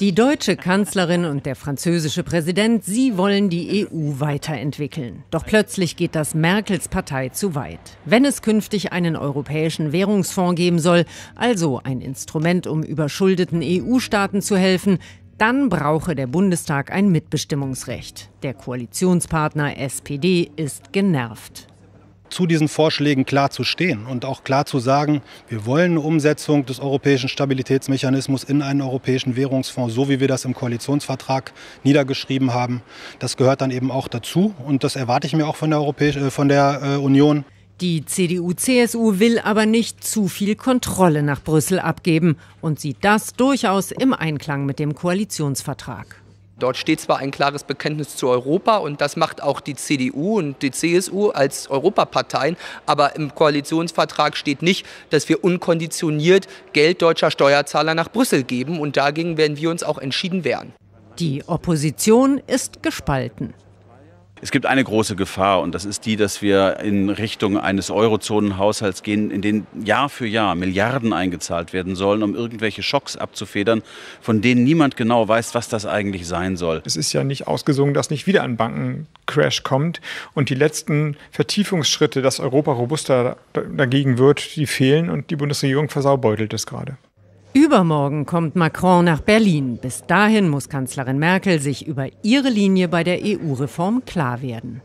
Die deutsche Kanzlerin und der französische Präsident, sie wollen die EU weiterentwickeln. Doch plötzlich geht das Merkels Partei zu weit. Wenn es künftig einen europäischen Währungsfonds geben soll, also ein Instrument, um überschuldeten EU-Staaten zu helfen, dann brauche der Bundestag ein Mitbestimmungsrecht. Der Koalitionspartner SPD ist genervt zu diesen Vorschlägen klar zu stehen und auch klar zu sagen, wir wollen eine Umsetzung des europäischen Stabilitätsmechanismus in einen europäischen Währungsfonds, so wie wir das im Koalitionsvertrag niedergeschrieben haben. Das gehört dann eben auch dazu und das erwarte ich mir auch von der, Europäisch, äh, von der äh, Union. Die CDU-CSU will aber nicht zu viel Kontrolle nach Brüssel abgeben und sieht das durchaus im Einklang mit dem Koalitionsvertrag. Dort steht zwar ein klares Bekenntnis zu Europa und das macht auch die CDU und die CSU als Europaparteien, aber im Koalitionsvertrag steht nicht, dass wir unkonditioniert Geld deutscher Steuerzahler nach Brüssel geben und dagegen werden wir uns auch entschieden wehren. Die Opposition ist gespalten. Es gibt eine große Gefahr und das ist die, dass wir in Richtung eines Eurozonenhaushalts gehen, in den Jahr für Jahr Milliarden eingezahlt werden sollen, um irgendwelche Schocks abzufedern, von denen niemand genau weiß, was das eigentlich sein soll. Es ist ja nicht ausgesungen, dass nicht wieder ein Bankencrash kommt und die letzten Vertiefungsschritte, dass Europa robuster dagegen wird, die fehlen und die Bundesregierung versaubeutelt es gerade. Übermorgen kommt Macron nach Berlin. Bis dahin muss Kanzlerin Merkel sich über ihre Linie bei der EU-Reform klar werden.